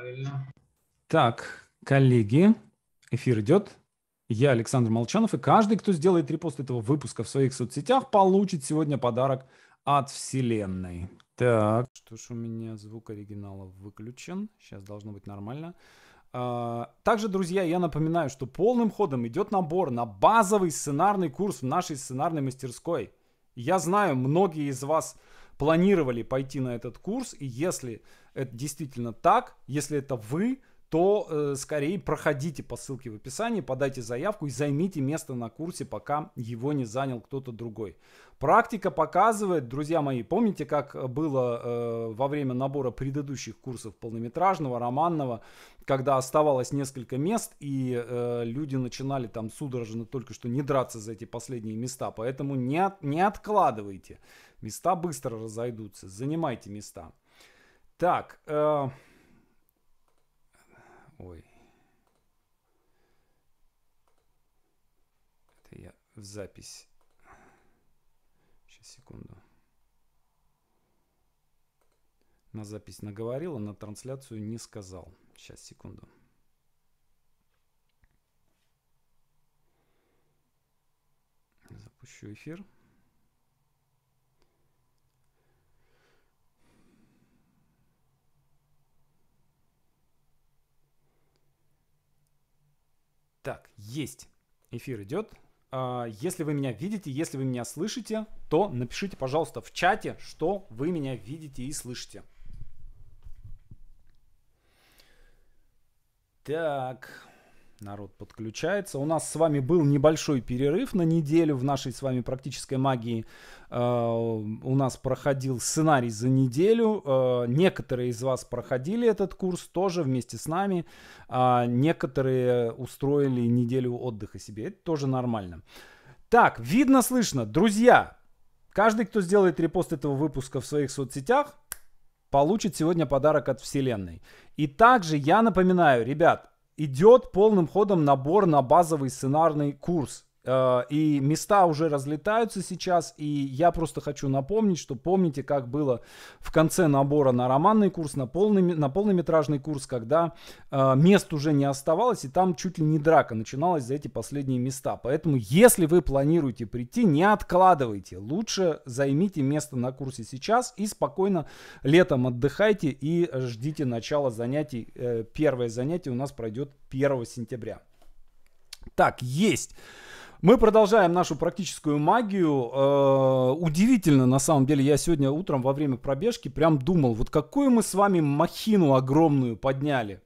Правильно. Так, коллеги, эфир идет. Я Александр Молчанов, и каждый, кто сделает репост этого выпуска в своих соцсетях, получит сегодня подарок от Вселенной. Так. Что ж, у меня звук оригинала выключен. Сейчас должно быть нормально. А, также, друзья, я напоминаю, что полным ходом идет набор на базовый сценарный курс в нашей сценарной мастерской. Я знаю, многие из вас планировали пойти на этот курс, и если это действительно так. Если это вы, то э, скорее проходите по ссылке в описании, подайте заявку и займите место на курсе, пока его не занял кто-то другой. Практика показывает, друзья мои, помните, как было э, во время набора предыдущих курсов полнометражного, романного, когда оставалось несколько мест, и э, люди начинали там судорожно только что не драться за эти последние места, поэтому не, от, не откладывайте. Места быстро разойдутся, занимайте места. Так. Э, ой. Это я в запись. Сейчас, секунду. На запись наговорил, а на трансляцию не сказал. Сейчас, секунду. Запущу эфир. есть. Эфир идет. А, если вы меня видите, если вы меня слышите, то напишите, пожалуйста, в чате, что вы меня видите и слышите. Так народ подключается. У нас с вами был небольшой перерыв на неделю в нашей с вами практической магии. Э, у нас проходил сценарий за неделю. Э, некоторые из вас проходили этот курс тоже вместе с нами. А, некоторые устроили неделю отдыха себе. Это тоже нормально. Так, видно, слышно. Друзья, каждый, кто сделает репост этого выпуска в своих соцсетях, получит сегодня подарок от Вселенной. И также я напоминаю, ребят, идет полным ходом набор на базовый сценарный курс. Э, и места уже разлетаются сейчас, и я просто хочу напомнить, что помните, как было в конце набора на романный курс, на, полный, на полнометражный курс, когда э, мест уже не оставалось, и там чуть ли не драка начиналась за эти последние места. Поэтому, если вы планируете прийти, не откладывайте, лучше займите место на курсе сейчас и спокойно летом отдыхайте и ждите начала занятий. Э, первое занятие у нас пройдет 1 сентября. Так, есть. Мы продолжаем нашу практическую магию. Э, удивительно, на самом деле, я сегодня утром во время пробежки прям думал, вот какую мы с вами махину огромную подняли.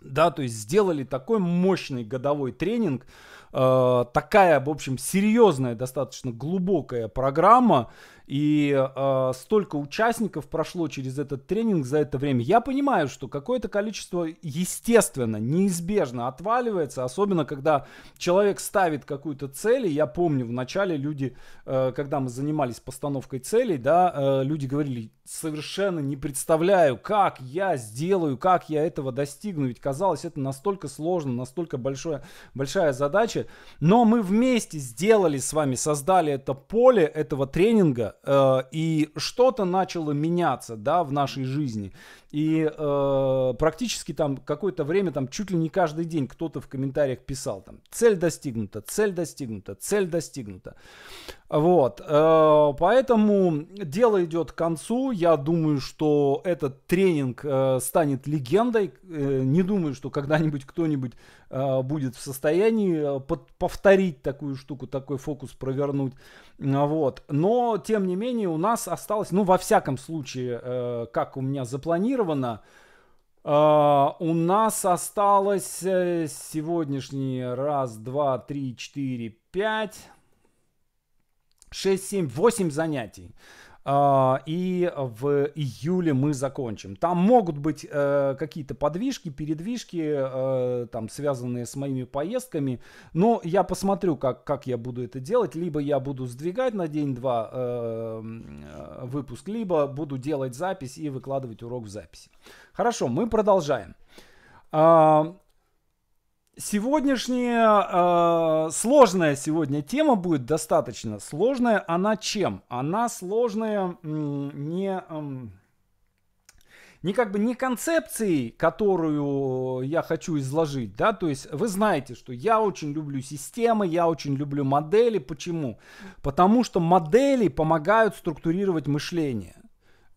Да, то есть сделали такой мощный годовой тренинг, э, такая, в общем, серьезная, достаточно глубокая программа, и э, столько участников прошло через этот тренинг за это время. Я понимаю, что какое-то количество, естественно, неизбежно отваливается, особенно когда человек ставит какую-то цель. И я помню, вначале люди, э, когда мы занимались постановкой целей, да, э, люди говорили, совершенно не представляю, как я сделаю, как я этого достигну. Ведь казалось, это настолько сложно, настолько большое, большая задача. Но мы вместе сделали с вами, создали это поле этого тренинга э, и что-то начало меняться, да, в нашей жизни. И э, практически там какое-то время, там чуть ли не каждый день кто-то в комментариях писал там «цель достигнута, цель достигнута, цель достигнута». Вот, э, поэтому дело идет к концу. Я думаю, что этот тренинг э, станет легендой. Э, не думаю, что когда-нибудь кто-нибудь а, будет в состоянии э, повторить такую штуку, такой фокус провернуть. Вот. Но, тем не менее, у нас осталось, ну, во всяком случае, э, как у меня запланировано, Uh, у нас осталось э, сегодняшние раз, два, три, четыре, пять, шесть, семь, восемь занятий. А, и в июле мы закончим. Там могут быть э, какие-то подвижки, передвижки, э, там, связанные с моими поездками, но я посмотрю, как, как я буду это делать. Либо я буду сдвигать на день-два эм, э, выпуск, либо буду делать запись и выкладывать урок в записи. Хорошо, мы продолжаем. А, Сегодняшняя э, сложная сегодня тема будет достаточно сложная. Она чем? Она сложная не эм, не как бы не концепцией, которую я хочу изложить, да, то есть вы знаете, что я очень люблю системы, я очень люблю модели, почему? Потому что модели помогают структурировать мышление.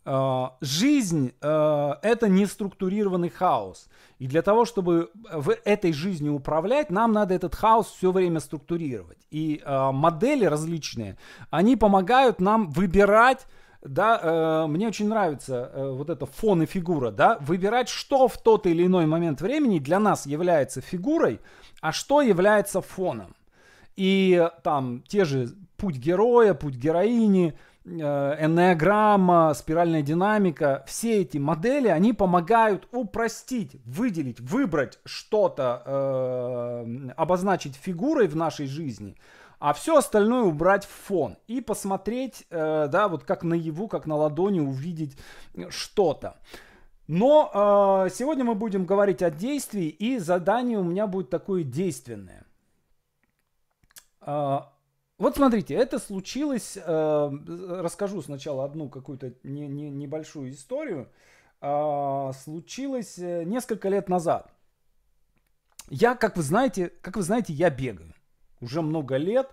А, жизнь э, – это неструктурированный хаос. И для того, чтобы в этой жизни управлять, нам надо этот хаос все время структурировать. И а, модели различные, они помогают нам выбирать да, э, мне очень нравится э, вот эта фон и фигура, да, выбирать, что в тот или иной момент времени для нас является фигурой, а что является фоном. И э, там те же путь героя, путь героини – Э, энеограмма, спиральная динамика, все эти модели, они помогают упростить, выделить, выбрать что-то, э, обозначить фигурой в нашей жизни, а все остальное убрать в фон и посмотреть, э, да, вот как наяву, как на ладони увидеть что-то. Но э, сегодня мы будем говорить о действии, и задание у меня будет такое действенное. Э, вот смотрите, это случилось. Э, расскажу сначала одну какую-то не, не, небольшую историю. А, э, случилось несколько лет назад. Я, как вы знаете, как вы знаете, я бегаю уже много лет.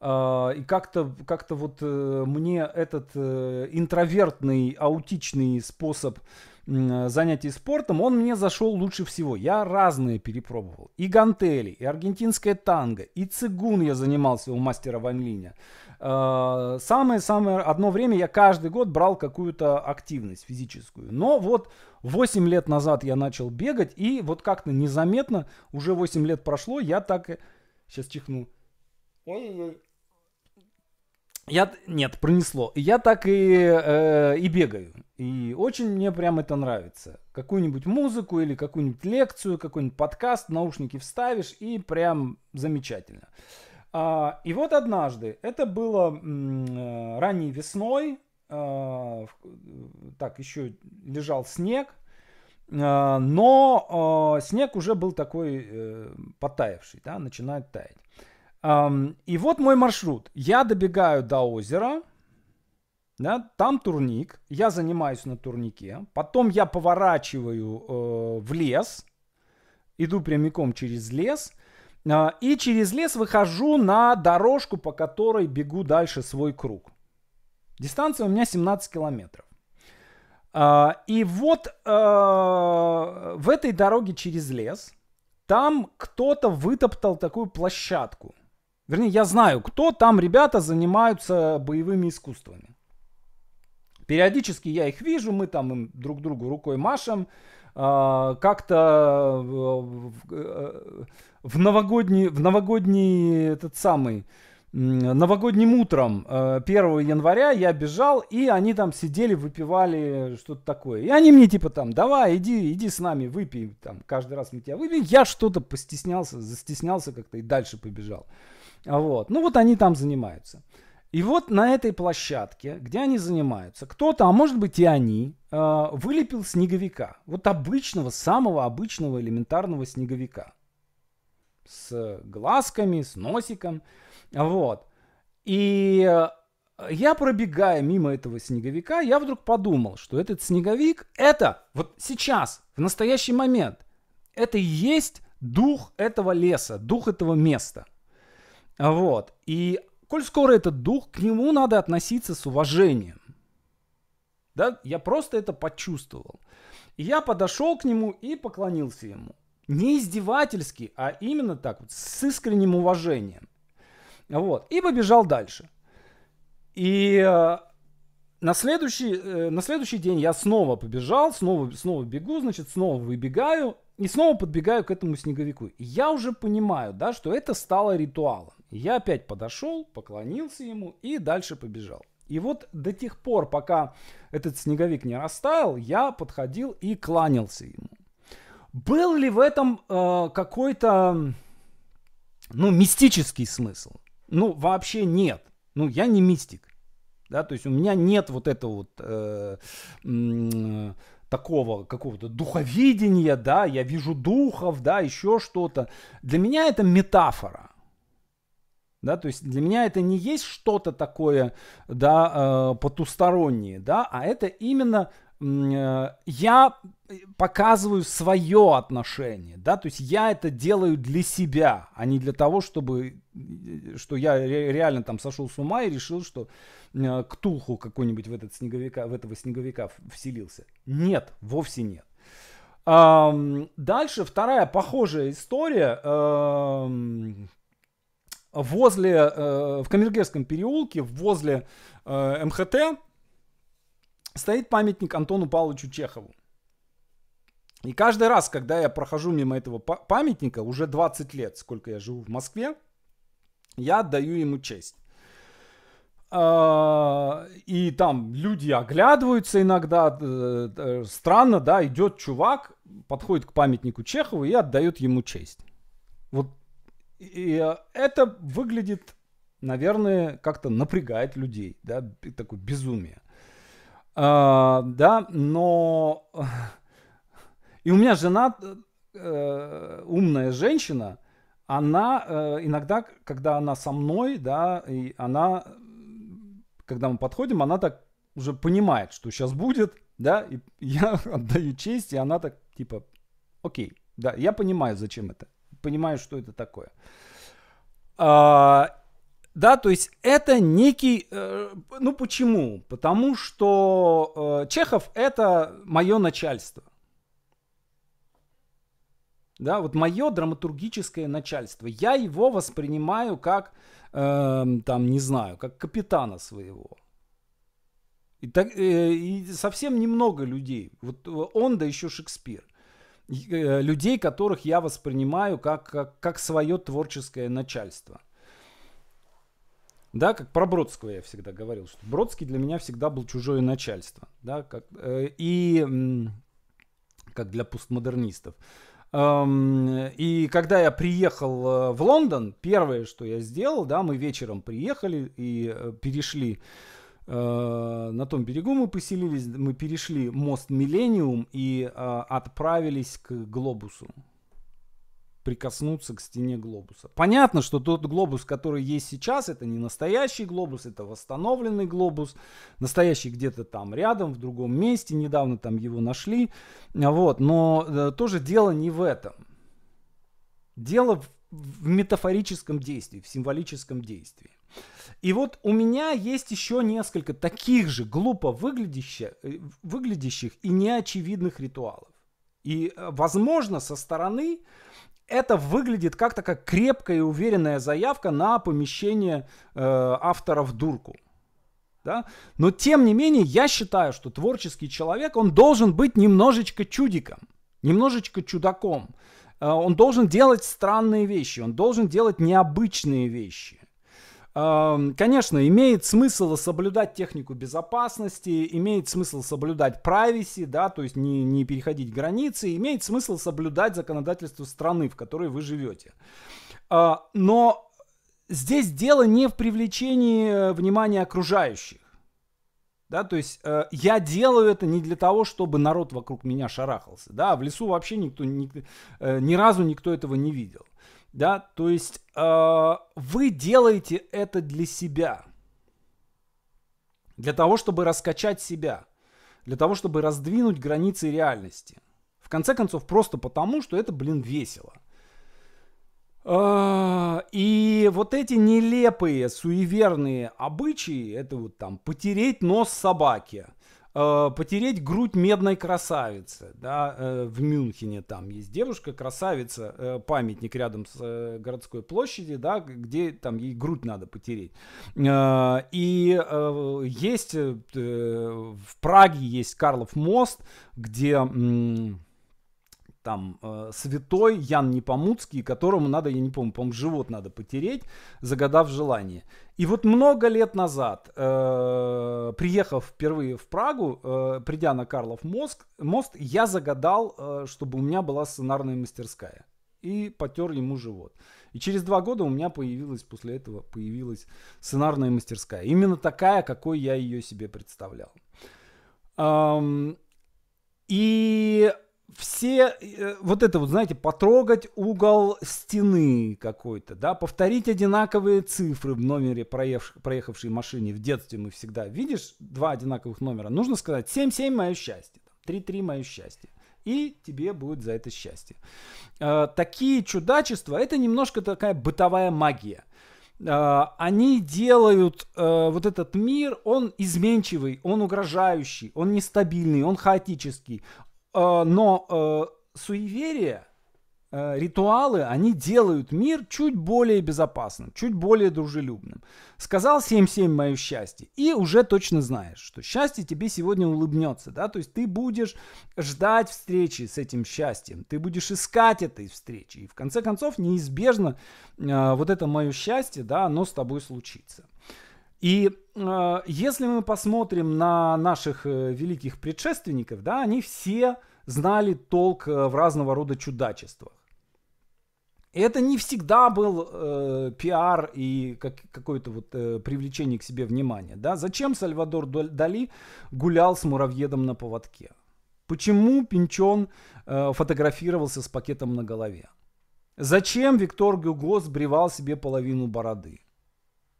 Э, и как-то как вот э, мне этот э, интровертный, аутичный способ Э, занятий спортом, он мне зашел лучше всего. Я разные перепробовал. И гантели, и аргентинское танго, и цигун я занимался у мастера Ванлиня. Э, Самое-самое одно время я каждый год брал какую-то активность физическую. Но вот 8 лет назад я начал бегать, и вот как-то незаметно, уже 8 лет прошло, я так... Сейчас э, чихну. Ой-ой-ой. Я, нет, пронесло. я так и, э, и бегаю. И очень мне прям это нравится. Какую-нибудь музыку или какую-нибудь лекцию, какой-нибудь подкаст, наушники вставишь и прям замечательно. А, и вот однажды, это было м, э, ранней весной, а, так, еще лежал снег, а, но а, снег уже был такой а, э, потаявший, да, начинает таять. И вот мой маршрут. Я добегаю до озера, да, там турник, я занимаюсь на турнике, потом я поворачиваю э, в лес, иду прямиком через лес, э, и через лес выхожу на дорожку, по которой бегу дальше свой круг. Дистанция у меня 17 километров. Э, и вот э, в этой дороге через лес там кто-то вытоптал такую площадку – Вернее, я знаю, кто там ребята занимаются боевыми искусствами. Периодически я их вижу, мы там им друг другу рукой машем. А, как-то э, э, в новогодний, в новогодний этот самый, новогодним утром 1 э, января я бежал, и они там сидели, выпивали что-то такое. И они мне типа там, давай, иди, иди с нами, выпей. Там, каждый раз мы тебя выпьем. Я что-то постеснялся, застеснялся как-то и дальше побежал. А вот. Ну вот они там занимаются. И вот на этой площадке, где они занимаются, кто-то, а может быть и они, э, вылепил снеговика. Вот обычного, самого обычного элементарного снеговика. С глазками, с носиком. Вот. И э, я, пробегая мимо этого снеговика, я вдруг подумал, что этот снеговик – это вот сейчас, в настоящий момент, это и есть дух этого леса, дух этого места – вот. И коль скоро этот дух, к нему надо относиться с уважением. Да, я просто это почувствовал. И я подошел к нему и поклонился ему. Не издевательски, а именно так вот, с искренним уважением. Вот. И побежал дальше. И э, на следующий, э, на следующий день я снова побежал, снова, снова бегу, значит, снова выбегаю и снова подбегаю к этому снеговику. я уже понимаю, да, что это стало ритуалом. Я опять подошел, поклонился ему и дальше побежал. И вот до тех пор, пока этот снеговик не растаял, я подходил и кланялся ему. Был ли в этом э, какой-то, ну, мистический смысл? Ну, вообще нет. Ну, я не мистик. Да, то есть у меня нет вот этого вот э, э, такого какого-то духовидения, да, я вижу духов, да, еще что-то. Для меня это метафора. Да, то есть для меня это не есть что-то такое, да, э, потустороннее, да, а это именно э, я показываю свое отношение, да, то есть я это делаю для себя, а не для того, чтобы, э, что я реально там сошел с ума и решил, что ктулху какой-нибудь в этот снеговика, в этого снеговика вселился. Нет, вовсе нет. Дальше вторая похожая история, эм, возле, э, в Камергерском переулке, возле э, МХТ, стоит памятник Антону Павловичу Чехову. И каждый раз, когда я прохожу мимо этого памятника, уже 20 лет, сколько я живу в Москве, я отдаю ему честь. А, и там люди оглядываются иногда. Э, странно, да, идет чувак, подходит к памятнику Чехову и отдает ему честь. Вот и э, это выглядит, наверное, как-то напрягает людей, да, такое безумие. А, да, но... И у меня жена, э, умная женщина, она э, иногда, когда она со мной, да, и она, когда мы подходим, она так уже понимает, что сейчас будет, да, и я отдаю честь, и она так, типа, окей, да, я понимаю, зачем это понимаю, что это такое. А, да, то есть это некий... Э, ну почему? Потому что э, Чехов это мое начальство. Да, вот мое драматургическое начальство. Я его воспринимаю как, э, там, не знаю, как капитана своего. И, так, э, и совсем немного людей. Вот э, он, да еще Шекспир – Э, людей, которых я воспринимаю как, как, как свое творческое начальство. Да, как про Бродского я всегда говорил, что Бродский для меня всегда был чужое начальство. Да, как, э, и как для постмодернистов. Эм, и когда я приехал э, в Лондон, первое, что я сделал, да, мы вечером приехали и э, перешли Э, на том берегу мы поселились, мы перешли мост Миллениум и э, отправились к глобусу. Прикоснуться к стене глобуса. Понятно, что тот глобус, который есть сейчас, это не настоящий глобус, это восстановленный глобус. Настоящий где-то там рядом, в другом месте. Недавно там его нашли. Вот. Но э, тоже дело не в этом. Дело в, в метафорическом действии, в символическом действии. Э, и вот у меня есть еще несколько таких же глупо выглядящих, э, выглядящих и неочевидных ритуалов. И, э, возможно, со стороны это выглядит как такая крепкая и уверенная заявка на помещение э, автора в дурку. Да? Но тем не менее, я считаю, что творческий человек, он должен быть немножечко чудиком, немножечко чудаком. Э, он должен делать странные вещи, он должен делать необычные вещи. Конечно, имеет смысл соблюдать технику безопасности, имеет смысл соблюдать privacy, да, то есть не, не переходить границы, имеет смысл соблюдать законодательство страны, в которой вы живете. А, но здесь дело не в привлечении э, внимания окружающих. Да, то есть э, я делаю это не для того, чтобы народ вокруг меня шарахался. Да, а в лесу вообще никто, ни, э, ни разу никто этого не видел да, то есть э, вы делаете это для себя, для того, чтобы раскачать себя, для того, чтобы раздвинуть границы реальности. В конце концов, просто потому, что это, блин, весело. А, и вот эти нелепые, суеверные обычаи, это вот там потереть нос собаке – Э, потереть грудь медной красавицы, да, э, в Мюнхене там есть девушка красавица, э, памятник рядом с э, городской площади, да, где там ей грудь надо потереть. Э, и э, есть э, в Праге есть Карлов мост, где э, там э, святой Ян Непомуцкий, которому надо, я не помню, по живот надо потереть, загадав желание. И вот много лет назад, э, приехав впервые в Прагу, э, придя на Карлов мост, мост я загадал, э, чтобы у меня была сценарная мастерская. И потер ему живот. И через два года у меня появилась, после этого появилась сценарная мастерская. Именно такая, какой я ее себе представлял. Эм, и все, э, вот это вот, знаете, потрогать угол стены какой-то, да, повторить одинаковые цифры в номере проехавшей, проехавшей машине. В детстве мы всегда, видишь, два одинаковых номера. Нужно сказать 7-7 мое счастье, 3-3 мое счастье. И тебе будет за это счастье. А, такие чудачества, это немножко такая бытовая магия а, они делают э, вот этот мир, он изменчивый, он угрожающий, он нестабильный, он хаотический, Э, но э, суеверие, э, ритуалы, они делают мир чуть более безопасным, чуть более дружелюбным. Сказал 7-7 мое счастье, и уже точно знаешь, что счастье тебе сегодня улыбнется, да, то есть ты будешь ждать встречи с этим счастьем, ты будешь искать этой встречи, и в конце концов неизбежно э, вот это мое счастье, да, оно с тобой случится. И э, если мы посмотрим на наших э, великих предшественников, да, они все знали толк э, в разного рода чудачествах. И это не всегда был э, пиар и как, какое-то вот э, привлечение к себе внимания. Да? Зачем Сальвадор Дали гулял с муравьедом на поводке? Почему Пинчон э, фотографировался с пакетом на голове? Зачем Виктор Гюго сбривал себе половину бороды?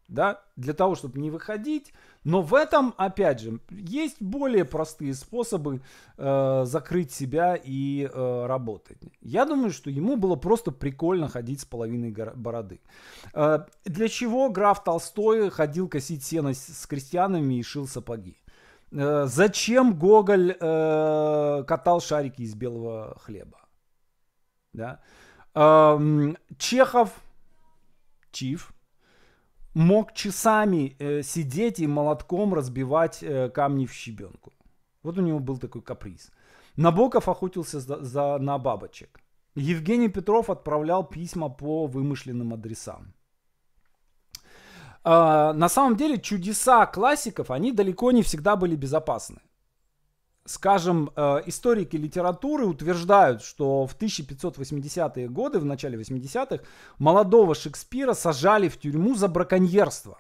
да, для того, чтобы не выходить. Но в этом, опять же, есть более простые способы э, закрыть себя и э, работать. Я думаю, что ему было просто прикольно ходить с половиной бороды. Э, для чего граф Толстой ходил косить сено с, крестьянами и шил сапоги? Э, зачем Гоголь э, катал шарики из белого хлеба? Да? Э, Чехов, Чиф, мог часами э, сидеть и молотком разбивать э, камни в щебенку. Вот у него был такой каприз. Набоков охотился за, за, на бабочек. Евгений Петров отправлял письма по вымышленным адресам. Э, на самом деле чудеса классиков, они далеко не всегда были безопасны скажем, э, историки литературы утверждают, что в 1580-е годы, в начале 80-х, молодого Шекспира сажали в тюрьму за браконьерство.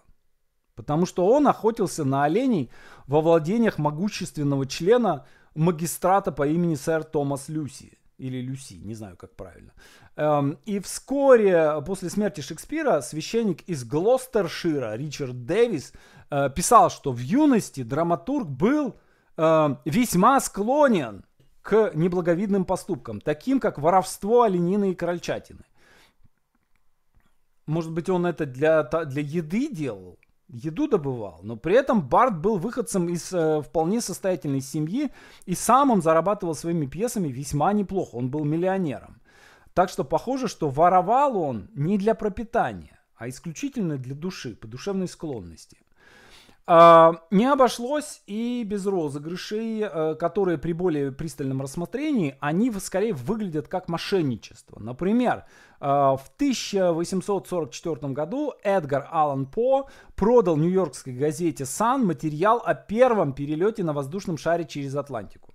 Потому что он охотился на оленей во владениях могущественного члена магистрата по имени сэр Томас Люси. Или Люси, не знаю, как правильно. Эм, и вскоре после смерти Шекспира священник из Глостершира Ричард Дэвис э, писал, что в юности драматург был Эм, весьма склонен к неблаговидным поступкам, таким как воровство оленины и крольчатины. Может быть, он это для, для еды делал, еду добывал, но при этом Барт был выходцем из э, вполне состоятельной семьи и сам он зарабатывал своими пьесами весьма неплохо, он был миллионером. Так что похоже, что воровал он не для пропитания, а исключительно для души, по душевной склонности. А, не обошлось и без розыгрышей, э, которые при более пристальном рассмотрении, они скорее выглядят как мошенничество. Например, э, в 1844 году Эдгар Аллан По продал нью-йоркской газете «Сан» материал о первом перелете на воздушном шаре через Атлантику.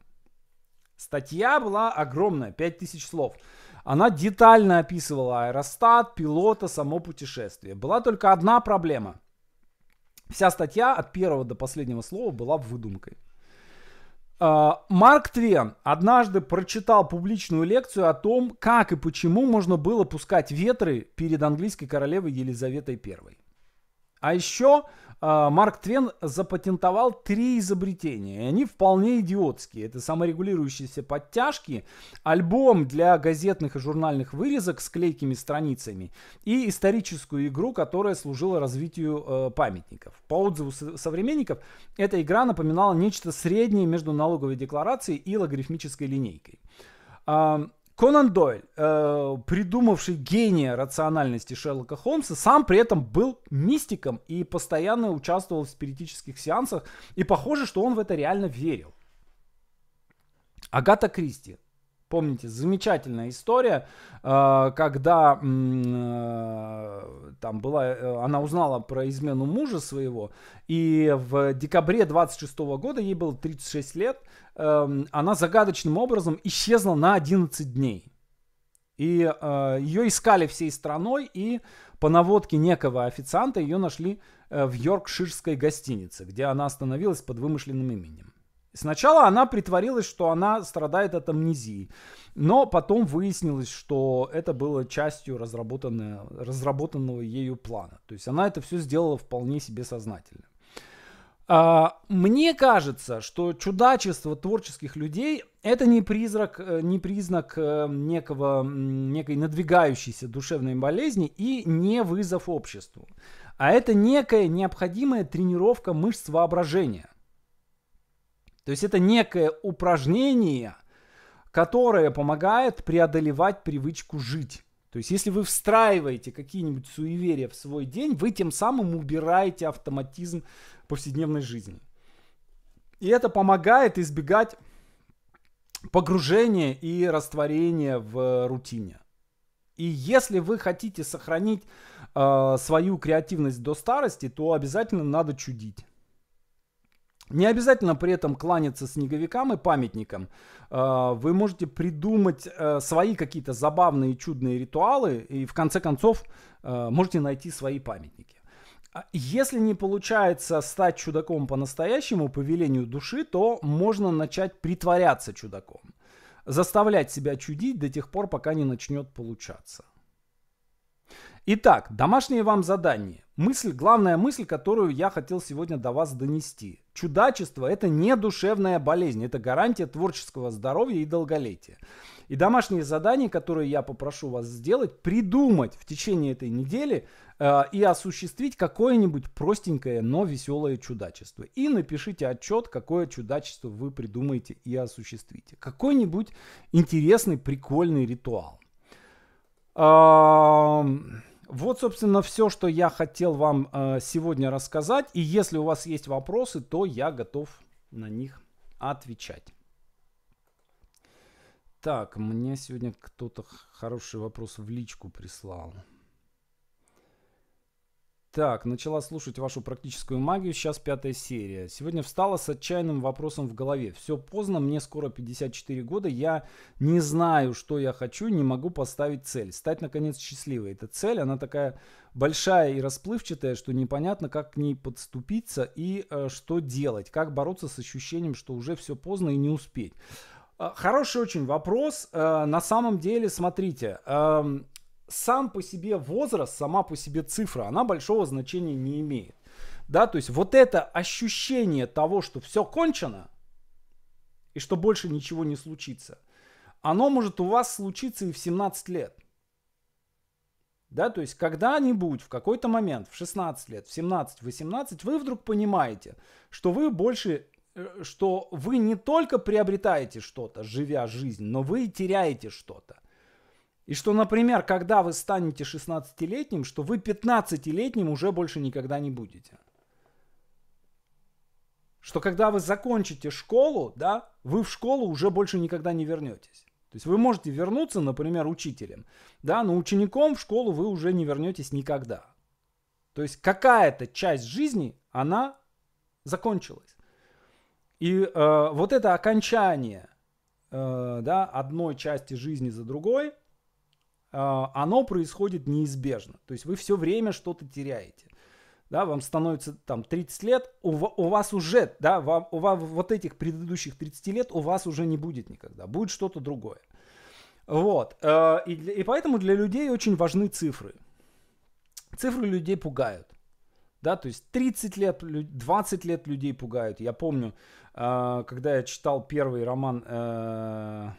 Статья была огромная, 5000 слов. Она детально описывала аэростат, пилота, само путешествие. Была только одна проблема – Вся статья от первого до последнего слова была выдумкой. А, Марк Твен однажды прочитал публичную лекцию о том, как и почему можно было пускать ветры перед английской королевой Елизаветой I. А еще а, Марк Твен запатентовал три изобретения, и они вполне идиотские. Это саморегулирующиеся подтяжки, альбом для газетных и журнальных вырезок с клейкими страницами и историческую игру, которая служила развитию э, памятников. По отзыву современников, эта игра напоминала нечто среднее между налоговой декларацией и логарифмической линейкой. Конан Дойль, э, придумавший гения рациональности Шерлока Холмса, сам при этом был мистиком и постоянно участвовал в спиритических сеансах, и похоже, что он в это реально верил. Агата Кристи Помните, замечательная история, э, когда э, там была, э, она узнала про измену мужа своего, и в декабре 26 года, ей было 36 лет, эм, она загадочным образом исчезла на 11 дней. И ее искали всей страной, и по наводке некого официанта ее нашли в йоркширской гостинице, где она остановилась под вымышленным именем. Сначала она притворилась, что она страдает от амнезии, но потом выяснилось, что это было частью разработанного ею плана. То есть она это все сделала вполне себе сознательно. А, мне кажется, что чудачество творческих людей – это не призрак, э, не признак э, некого, некой надвигающейся душевной болезни и не вызов обществу. А это некая необходимая тренировка мышц воображения, то есть это некое упражнение, которое помогает преодолевать привычку жить. То есть, если вы встраиваете какие-нибудь суеверия в свой день, вы тем самым убираете автоматизм повседневной жизни. И это помогает избегать погружения и растворения в рутине. И если вы хотите сохранить э, свою креативность до старости, то обязательно надо чудить. Не обязательно при этом кланяться снеговикам и памятникам. А, вы можете придумать э, свои какие-то забавные чудные ритуалы и в конце концов э, можете найти свои памятники. А если не получается стать чудаком по-настоящему, по велению души, то можно начать притворяться чудаком. Заставлять себя чудить до тех пор, пока не начнет получаться. Итак, домашнее вам задание мысль, главная мысль, которую я хотел сегодня до вас донести. Чудачество – это не душевная болезнь, это гарантия творческого здоровья и долголетия. И домашние задания, которые я попрошу вас сделать, придумать в течение этой недели э, и осуществить какое-нибудь простенькое, но веселое чудачество. И напишите отчет, какое чудачество вы придумаете и осуществите. Какой-нибудь интересный, прикольный ритуал. Эм... Вот, собственно, все, что я хотел вам э, сегодня рассказать. И если у вас есть вопросы, то я готов на них отвечать. Так, мне сегодня кто-то хороший вопрос в личку прислал. Так, начала слушать вашу практическую магию, сейчас пятая серия. Сегодня встала с отчаянным вопросом в голове. Все поздно, мне скоро 54 года, я не знаю, что я хочу, не могу поставить цель. Стать, наконец, счастливой. Эта цель, она такая большая и расплывчатая, что непонятно, как к ней подступиться и э, что делать. Как бороться с ощущением, что уже все поздно и не успеть. Э, хороший очень вопрос. Э, на самом деле, смотрите, эм, сам по себе возраст, сама по себе цифра, она большого значения не имеет. Да, то есть вот это ощущение того, что все кончено, и что больше ничего не случится, оно может у вас случиться и в 17 лет. Да, то есть когда-нибудь, в какой-то момент, в 16 лет, в 17, в 18, вы вдруг понимаете, что вы больше, э, что вы не только приобретаете что-то, живя жизнь, но вы и теряете что-то. И что, например, когда вы станете 16-летним, что вы 15-летним уже больше никогда не будете. Что когда вы закончите школу, да, вы в школу уже больше никогда не вернетесь. То есть вы можете вернуться, например, учителем, да, но учеником в школу вы уже не вернетесь никогда. То есть какая-то часть жизни, она закончилась. И э, вот это окончание э, да, одной части жизни за другой, а, оно происходит неизбежно. То есть вы все время что-то теряете. Да, вам становится там 30 лет, у, у вас уже, да, вам, у вас вот этих предыдущих 30 лет у вас уже не будет никогда, будет что-то другое. Вот, э, и, и поэтому для людей очень важны цифры. Цифры людей пугают. Да, то есть 30 лет, 20 лет людей пугают. Я помню, э, когда я читал первый роман э,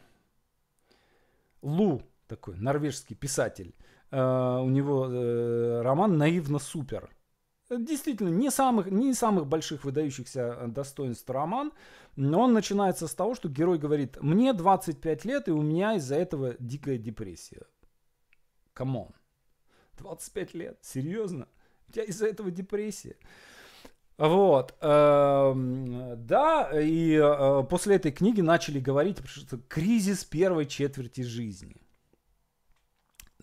Лу такой норвежский писатель. Э, у него э, роман «Наивно супер». Действительно, не самых, не самых больших выдающихся э, достоинств роман, но он начинается с того, что герой говорит, мне 25 лет, и у меня из-за этого дикая депрессия. Камон. 25 лет, серьезно? У тебя из-за этого депрессия. Вот, эм, да, и э, после этой книги начали говорить, что кризис первой четверти жизни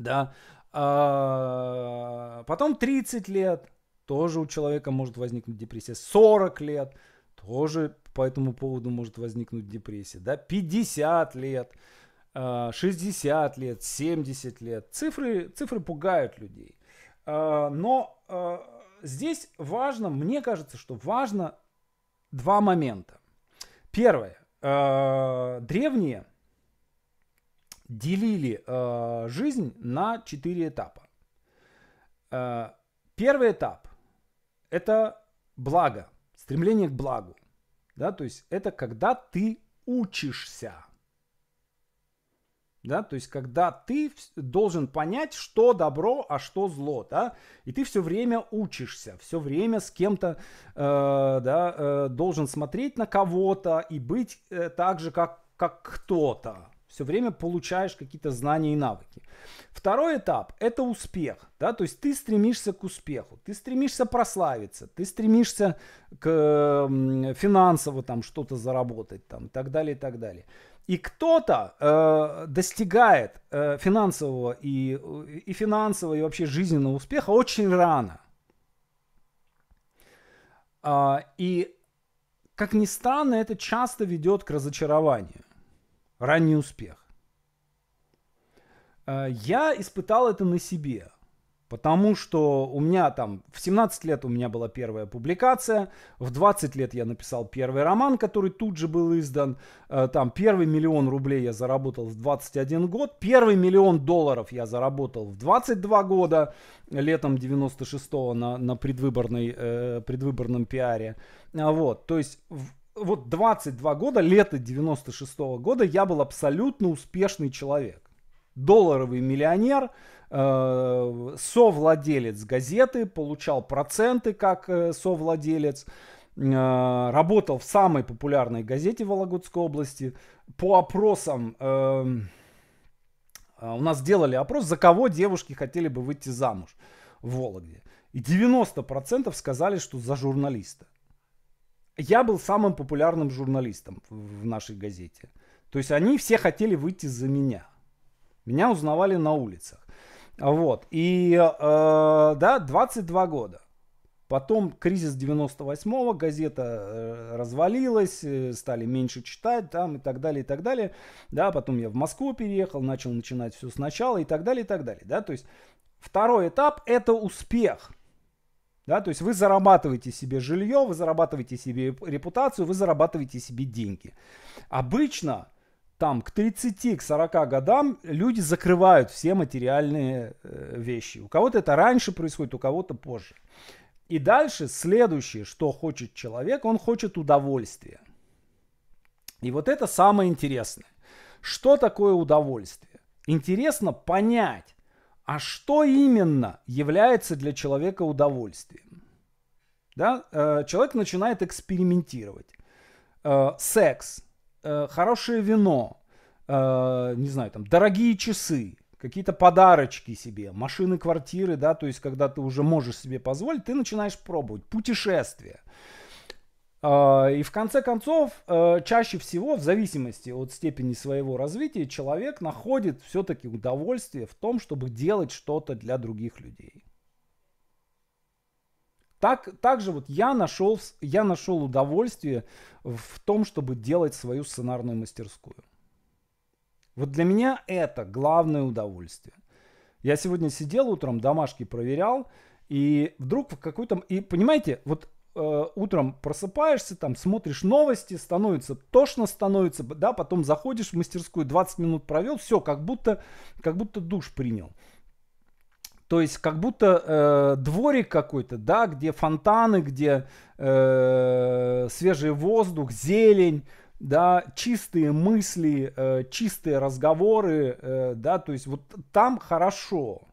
да. А, потом 30 лет, тоже у человека может возникнуть депрессия. 40 лет, тоже по этому поводу может возникнуть депрессия, да. 50 лет, 60 а, лет, 70 лет. Цифры, цифры пугают людей. А, но а, здесь важно, мне кажется, что важно два момента. Первое. Древние делили э, жизнь на четыре этапа. Э, первый этап – это благо, стремление к благу. Да, то есть это когда ты учишься. Да, то есть когда ты должен понять, что добро, а что зло, да, и ты все время учишься, все время с кем-то, э, да, э, должен смотреть на кого-то и быть э, так же, как как кто-то, все время получаешь какие-то знания и навыки. Второй этап – это успех. Да? То есть ты стремишься к успеху, ты стремишься прославиться, ты стремишься к финансово там что-то заработать там, и так далее, и так далее. И кто-то э, достигает э, финансового и, э, и финансового, и вообще жизненного успеха очень рано. Э, и, как ни странно, это часто ведет к разочарованию ранний успех. Э, я испытал это на себе, потому что у меня там в 17 лет у меня была первая публикация, в 20 лет я написал первый роман, который тут же был издан, э, там первый миллион рублей я заработал в 21 год, первый миллион долларов я заработал в 22 года, летом 96-го на, на предвыборной, э, предвыборном пиаре. А вот, то есть вот 22 года, лето 96 -го года, я был абсолютно успешный человек. Долларовый миллионер, э, совладелец газеты, получал проценты как э, совладелец, э, работал в самой популярной газете Вологодской области. По опросам... Э, э, у нас делали опрос, за кого девушки хотели бы выйти замуж в Вологде. И 90% сказали, что за журналиста я был самым популярным журналистом в нашей газете. То есть они все хотели выйти за меня. Меня узнавали на улицах. Вот. И э, да, 22 года. Потом кризис 98-го, газета э, развалилась, э, стали меньше читать там и так далее, и так далее. Да, потом я в Москву переехал, начал начинать все сначала и так далее, и так далее. Да, то есть второй этап – это успех – да, то есть вы зарабатываете себе жилье, вы зарабатываете себе репутацию, вы зарабатываете себе деньги. Обычно там к 30, к 40 годам люди закрывают все материальные э, вещи. У кого-то это раньше происходит, у кого-то позже. И дальше следующее, что хочет человек, он хочет удовольствия. И вот это самое интересное. Что такое удовольствие? Интересно понять, а что именно является для человека удовольствием? Да? Э, человек начинает экспериментировать. Э, секс, э, хорошее вино, не знаю, там, дорогие часы, какие-то подарочки себе, машины, квартиры, да, то есть когда ты уже можешь себе позволить, ты начинаешь пробовать. Путешествия. А, и в конце концов, э, чаще всего, в зависимости от степени своего развития, человек находит все-таки удовольствие в том, чтобы делать что-то для других людей. Так, также вот я нашел, я нашел удовольствие в том, чтобы делать свою сценарную мастерскую. Вот для меня это главное удовольствие. Я сегодня сидел утром, домашки проверял, и вдруг в какой-то... И понимаете, вот Э, утром просыпаешься, там смотришь новости, становится тошно, становится, да, потом заходишь в мастерскую, 20 минут провел, все, как будто, как будто душ принял. То есть как будто э, дворик какой-то, да, где фонтаны, где э, свежий воздух, зелень, да, чистые мысли, э, чистые разговоры, э, да, то есть вот там хорошо,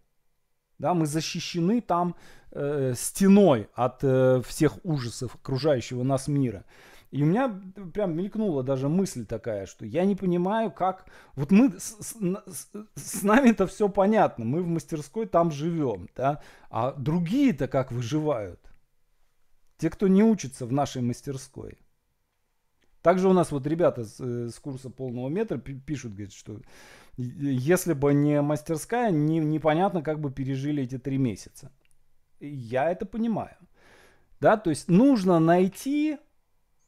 да, мы защищены, там Э, стеной от э, всех ужасов окружающего нас мира. И у меня прям мелькнула даже мысль такая, что я не понимаю, как... Вот мы... С, с, с нами это все понятно, мы в мастерской там живем, да? А другие-то как выживают? Те, кто не учится в нашей мастерской. Также у нас вот ребята с, э, с курса полного метра пишут, говорят, что если бы не мастерская, не, непонятно, как бы пережили эти три месяца. Я это понимаю. Да, то есть нужно найти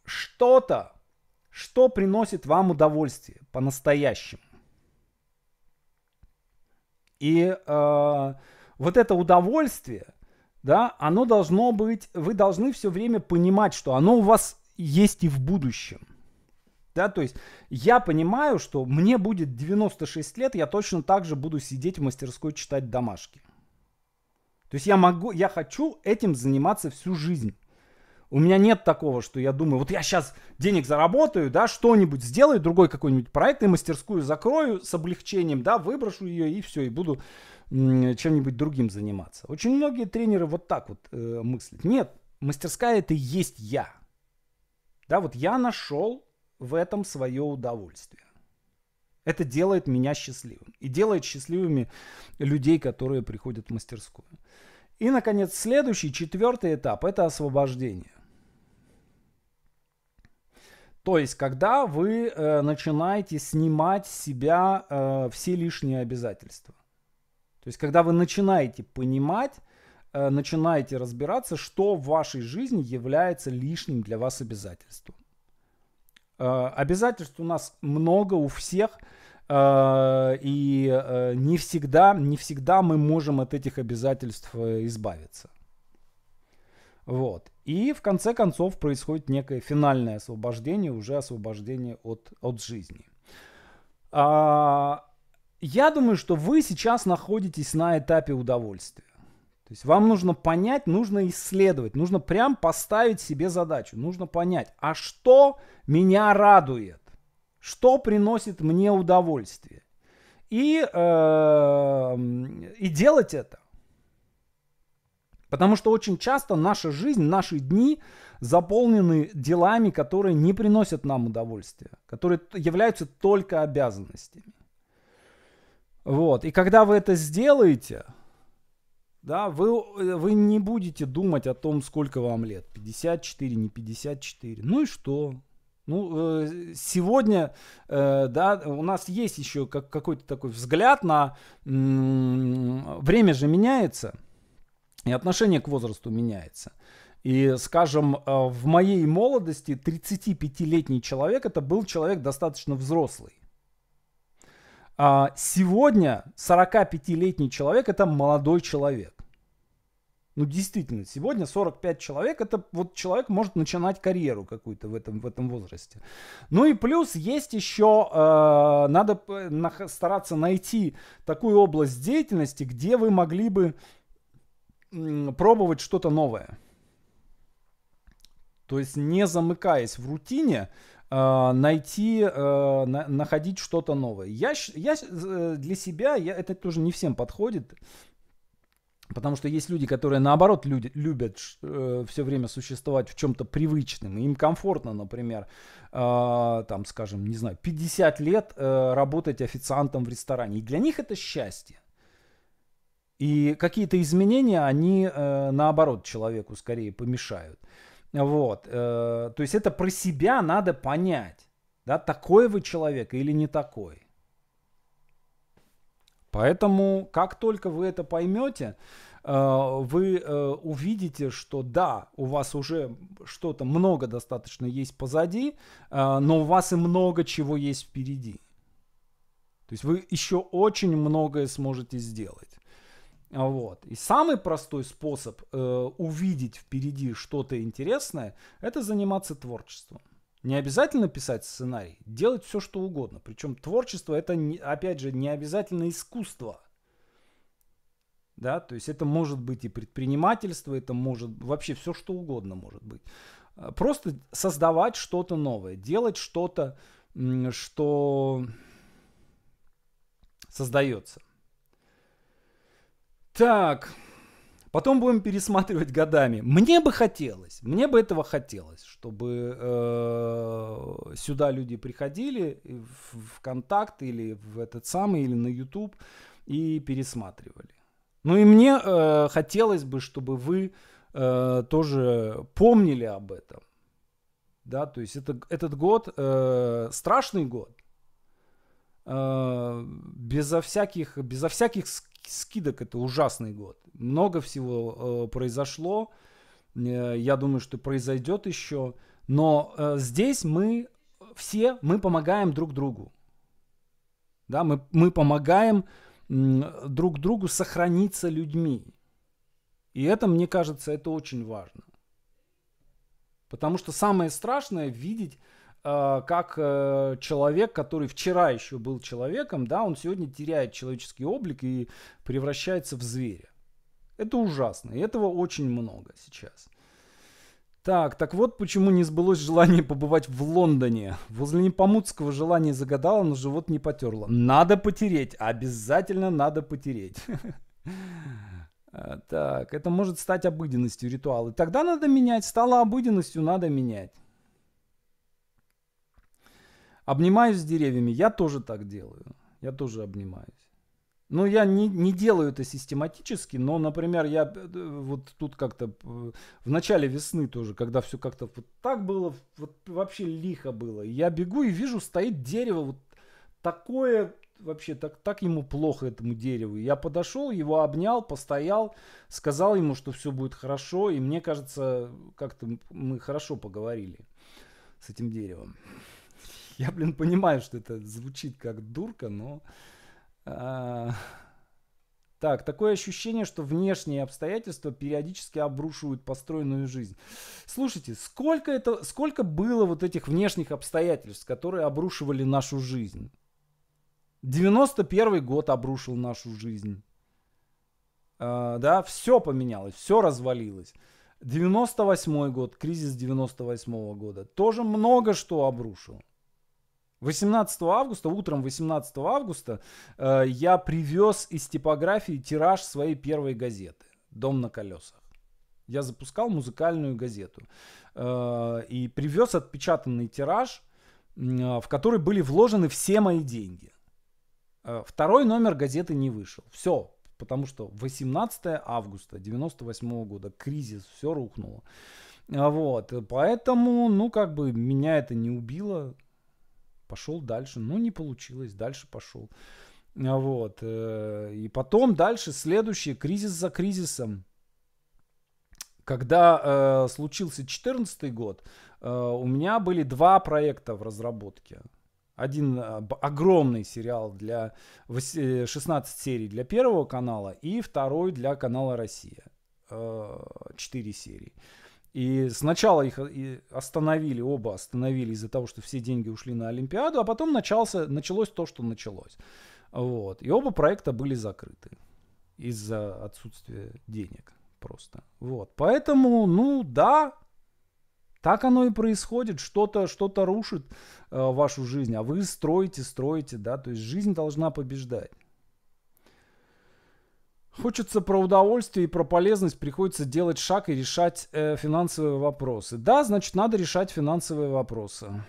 что-то, что приносит вам удовольствие по-настоящему. И э, вот это удовольствие, да, оно должно быть, вы должны все время понимать, что оно у вас есть и в будущем. Да, то есть я понимаю, что мне будет 96 лет, я точно так же буду сидеть в мастерской читать домашки. То есть я могу, я хочу этим заниматься всю жизнь. У меня нет такого, что я думаю, вот я сейчас денег заработаю, да, что-нибудь сделаю, другой какой-нибудь проект и мастерскую закрою с облегчением, да, выброшу ее и все, и буду чем-нибудь другим заниматься. Очень многие тренеры вот так вот э, мыслят. Нет, мастерская это и есть я. Да, вот я нашел в этом свое удовольствие. Это делает меня счастливым. И делает счастливыми людей, которые приходят в мастерскую. И, наконец, следующий, четвертый этап – это освобождение. То есть, когда вы э, начинаете снимать с себя э, все лишние обязательства. То есть, когда вы начинаете понимать, э, начинаете разбираться, что в вашей жизни является лишним для вас обязательством. Э, обязательств у нас много у всех, э, и э, не всегда, не всегда мы можем от этих обязательств избавиться. Вот. И в конце концов происходит некое финальное освобождение, уже освобождение от, от жизни. А, я думаю, что вы сейчас находитесь на этапе удовольствия. То есть вам нужно понять, нужно исследовать, нужно прям поставить себе задачу, нужно понять, а что меня радует, что приносит мне удовольствие. И, э, и делать это. Потому что очень часто наша жизнь, наши дни заполнены делами, которые не приносят нам удовольствия, которые являются только обязанностями. Вот. И когда вы это сделаете, да, вы, э, вы не будете думать о том, сколько вам лет. 54, не 54. Ну и что? Ну, э, сегодня, э, да, у нас есть еще какой-то такой взгляд на... Время же меняется, и отношение к возрасту меняется. И, скажем, в моей молодости 35-летний человек это был человек достаточно взрослый. А сегодня 45-летний человек это молодой человек. Ну, действительно, сегодня 45 человек, это вот человек может начинать карьеру какую-то в этом, в этом возрасте. Ну и плюс есть еще, э, надо стараться найти такую область деятельности, где вы могли бы э, пробовать что-то новое. То есть не замыкаясь в рутине, а, найти, а, находить что-то новое. Я, я для себя, я, это тоже не всем подходит, потому что есть люди, которые наоборот люди, любят э, все время существовать в чем-то привычном, им комфортно, например, а, там, скажем, не знаю, 50 лет э, работать официантом в ресторане, и для них это счастье. И какие-то изменения, они э, наоборот человеку скорее помешают. Вот. Э, то есть это про себя надо понять. Да, такой вы человек или не такой. Поэтому, как только вы это поймете, э, вы э, увидите, что да, у вас уже что-то много достаточно есть позади, но у вас и много чего есть впереди. То есть вы еще очень многое сможете сделать. А вот. И самый простой способ э, увидеть впереди что-то интересное, это заниматься творчеством. Не обязательно писать сценарий, делать все, что угодно. Причем творчество это, опять же, не обязательно искусство. Да, то есть это может быть и предпринимательство, это может вообще все, что угодно может быть. Э, просто создавать что-то новое, делать что-то, что создается. Так, потом будем пересматривать годами. Мне бы хотелось, мне бы этого хотелось, чтобы э, сюда люди приходили в, ВКонтакт или в этот самый, или на YouTube и пересматривали. Ну и мне э, хотелось бы, чтобы вы э, тоже помнили об этом. Да, то есть это, этот год э, страшный год. Э, безо всяких, безо всяких скидок это ужасный год. Много всего э, произошло. Э, я думаю, что произойдет еще. Но э, здесь мы все, мы помогаем друг другу. Да, мы, мы помогаем э, друг другу сохраниться людьми. И это, мне кажется, это очень важно. Потому что самое страшное видеть Э, как э, человек, который вчера еще был человеком, да, он сегодня теряет человеческий облик и превращается в зверя. Это ужасно, и этого очень много сейчас. Так, так вот почему не сбылось желание побывать в Лондоне. Возле Непомутского желание загадала, но живот не потерло. Надо потереть, обязательно надо потереть. А, так, это может стать обыденностью ритуалы. Тогда надо менять, стало обыденностью, надо менять. Обнимаюсь с деревьями, я тоже так делаю. Я тоже обнимаюсь. Но я не, не делаю это систематически, но, например, я э, э, вот тут как-то э, в начале весны тоже, когда все как-то вот так было, вот вообще лихо было. Я бегу и вижу, стоит дерево вот такое, вообще так, так ему плохо этому дереву. Я подошел, его обнял, постоял, сказал ему, что все будет хорошо, и мне кажется, как-то мы хорошо поговорили с этим деревом. Я, блин, понимаю, что это звучит как дурка, но... А, так, такое ощущение, что внешние обстоятельства периодически обрушивают построенную жизнь. Слушайте, сколько, это, сколько было вот этих внешних обстоятельств, которые обрушивали нашу жизнь? 91 год обрушил нашу жизнь. А, да, все поменялось, все развалилось. 98 год, кризис 98 -го года. Тоже много что обрушил. 18 августа, утром 18 августа э, я привез из типографии тираж своей первой газеты «Дом на колесах». Я запускал музыкальную газету э, и привез отпечатанный тираж, э, в который были вложены все мои деньги. Э, второй номер газеты не вышел. Все, потому что 18 августа 98 года, кризис, все рухнуло. Э, вот, э, поэтому, ну, как бы меня это не убило, пошел дальше, ну не получилось, дальше пошел. А вот. Э, и потом дальше следующий кризис за кризисом. Когда э, случился 2014 год, э, у меня были два проекта в разработке. Один э, огромный сериал для 16 э, серий для Первого канала и второй для канала Россия. Э, 4 серии. И сначала их э, остановили, оба остановили из-за того, что все деньги ушли на Олимпиаду, а потом начался, началось то, что началось. Вот. И оба проекта были закрыты из-за отсутствия денег просто. Вот. Поэтому, ну да, так оно и происходит. Что-то что, -то, рушит э, вашу жизнь, а вы строите, строите, да. То есть жизнь должна побеждать. Хочется про удовольствие и про полезность, приходится делать шаг и решать э, финансовые вопросы. Да, значит, надо решать финансовые вопросы.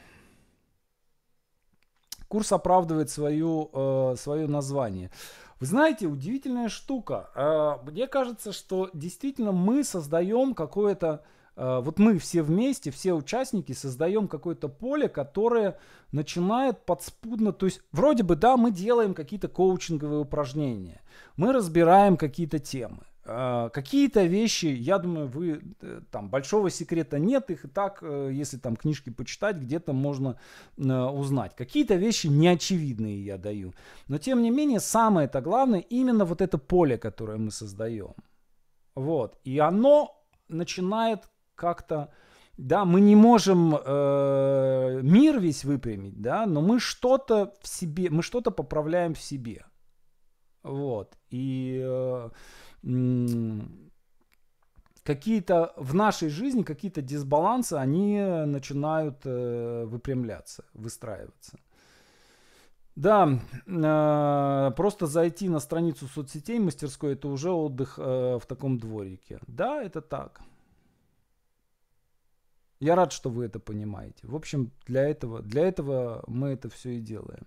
Курс оправдывает свою, э, свое название. Вы знаете, удивительная штука. Э, мне кажется, что действительно мы создаем какое-то... Э, вот мы все вместе, все участники создаем какое-то поле, которое начинает подспудно, то есть вроде бы да, мы делаем какие-то коучинговые упражнения, мы разбираем какие-то темы, э, какие-то вещи, я думаю, вы э, там большого секрета нет, их и так, если там книжки почитать, где-то можно узнать. Какие-то вещи неочевидные я даю, но тем не менее самое это главное именно вот это поле, которое мы создаем. Вот. И оно начинает как-то... Да, мы не можем э, мир весь выпрямить, да, но мы что-то в себе, мы что-то поправляем в себе. Вот. И э, какие-то в нашей жизни, какие-то дисбалансы, они начинают э, выпрямляться, выстраиваться. Да, э, просто зайти на страницу соцсетей мастерской, это уже отдых э, в таком дворике. Да, это так. Я рад, что вы это понимаете. В общем, для этого, для этого мы это все и делаем.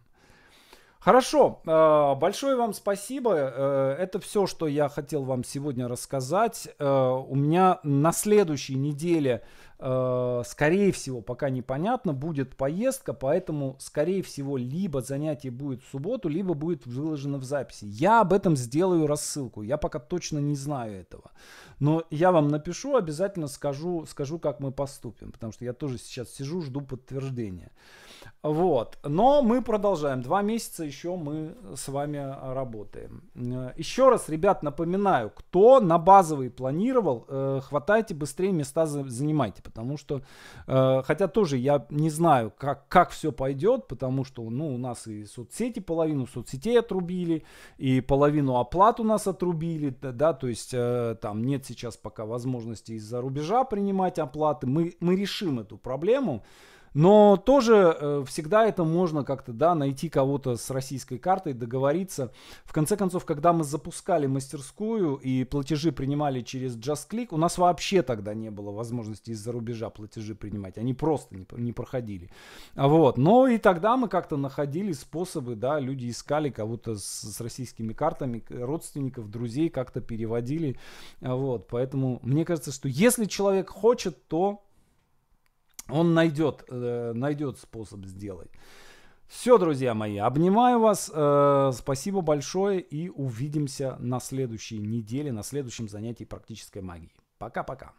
Хорошо, э, большое вам спасибо. Э, это все, что я хотел вам сегодня рассказать. Э, у меня на следующей неделе Э, скорее всего, пока непонятно, будет поездка, поэтому, скорее всего, либо занятие будет в субботу, либо будет выложено в записи. Я об этом сделаю рассылку, я пока точно не знаю этого. Но я вам напишу, обязательно скажу, скажу как мы поступим, потому что я тоже сейчас сижу, жду подтверждения. Вот, но мы продолжаем. Два месяца еще мы с вами работаем. Э, еще раз, ребят, напоминаю, кто на базовый планировал, э, хватайте быстрее места занимайте потому что, э, хотя тоже я не знаю, как, как все пойдет, потому что, ну, у нас и соцсети, половину соцсетей отрубили, и половину оплат у нас отрубили, да, то есть э, там нет сейчас пока возможности из-за рубежа принимать оплаты, мы, мы решим эту проблему, но тоже э, всегда это можно как-то, да, найти кого-то с российской картой, договориться. В конце концов, когда мы запускали мастерскую и платежи принимали через JustClick, у нас вообще тогда не было возможности из-за рубежа платежи принимать. Они просто не, не проходили. Вот. Но и тогда мы как-то находили способы, да, люди искали кого-то с, с российскими картами, родственников, друзей как-то переводили. Вот. Поэтому мне кажется, что если человек хочет, то он найдет, э, найдет способ сделать. Все, друзья мои, обнимаю вас. Э, спасибо большое и увидимся на следующей неделе, на следующем занятии практической магии. Пока-пока.